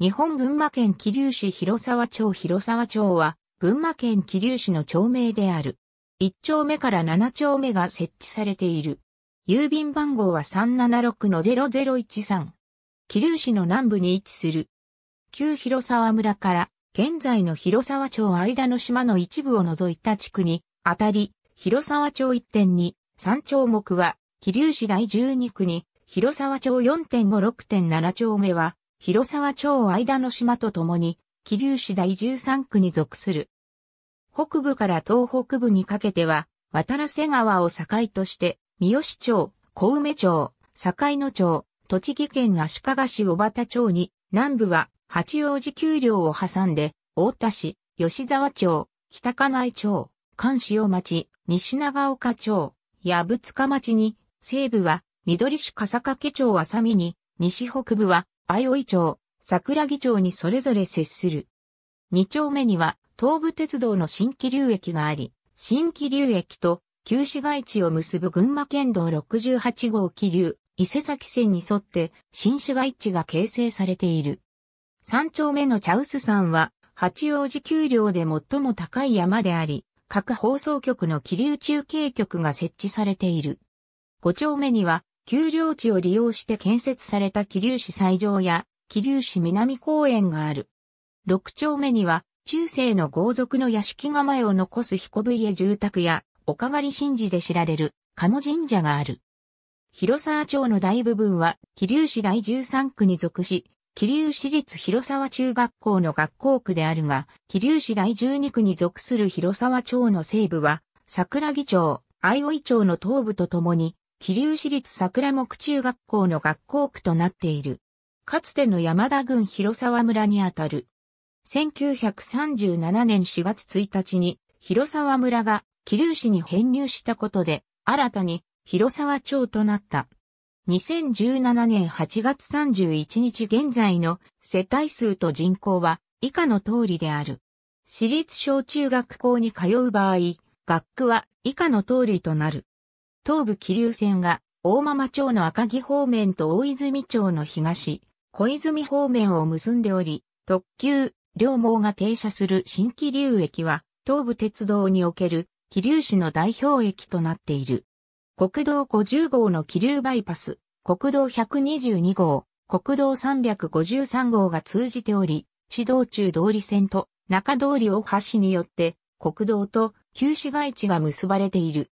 日本群馬県桐生市広沢町広沢町は、群馬県桐生市の町名である。1丁目から7丁目が設置されている。郵便番号は376-0013。桐生市の南部に位置する。旧広沢村から現在の広沢町間の島の一部を除いた地区に、あたり、広沢町1.2、3丁目は、桐生市第12区に、広沢町4.5、6.7丁目は、広沢町間の島とともに、桐生市第13区に属する。北部から東北部にかけては、渡良瀬川を境として、三好町、小梅町、境野町、栃木県足利市小畑町に、南部は八王子丘陵を挟んで、大田市、吉沢町、北金井町、関塩町、西長岡町、矢ぶ塚町に、西部は緑市笠掛町浅見に、西北部は相生町、桜木町にそれぞれ接する。二丁目には東武鉄道の新規流駅があり、新規流駅と旧市街地を結ぶ群馬県道68号気流、伊勢崎線に沿って新市街地が形成されている。三丁目の茶臼山は八王子丘陵で最も高い山であり、各放送局の気流中継局が設置されている。五丁目には丘陵地を利用して建設された桐生市斎場や桐生市南公園がある。六丁目には中世の豪族の屋敷構えを残す彦部家住宅やおかがり神事で知られる鴨神社がある。広沢町の大部分は桐生市第13区に属し、桐生市立広沢中学校の学校区であるが、桐生市第12区に属する広沢町の西部は、桜木町、相生町の東部とともに、桐生市立桜木中学校の学校区となっている。かつての山田郡広沢村にあたる。1937年4月1日に広沢村が桐生市に編入したことで新たに広沢町となった。2017年8月31日現在の世帯数と人口は以下の通りである。私立小中学校に通う場合、学区は以下の通りとなる。東武気流線が大間町の赤城方面と大泉町の東、小泉方面を結んでおり、特急、両網が停車する新気流駅は、東武鉄道における気流市の代表駅となっている。国道50号の気流バイパス、国道122号、国道353号が通じており、市道中通り線と中通り大橋によって国道と旧市街地が結ばれている。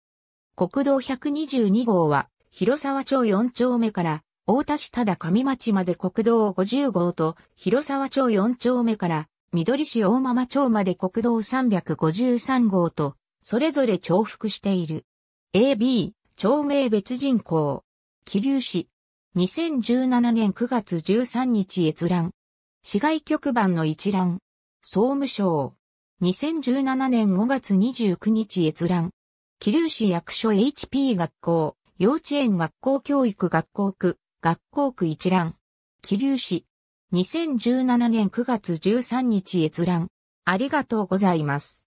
国道122号は、広沢町4丁目から、太田市忠上町まで国道50号と、広沢町4丁目から、緑市大間町まで国道353号と、それぞれ重複している。AB、町名別人口。桐生市。2017年9月13日閲覧。市外局番の一覧。総務省。2017年5月29日閲覧。桐生市役所 HP 学校、幼稚園学校教育学校区、学校区一覧。桐生市。2017年9月13日閲覧。ありがとうございます。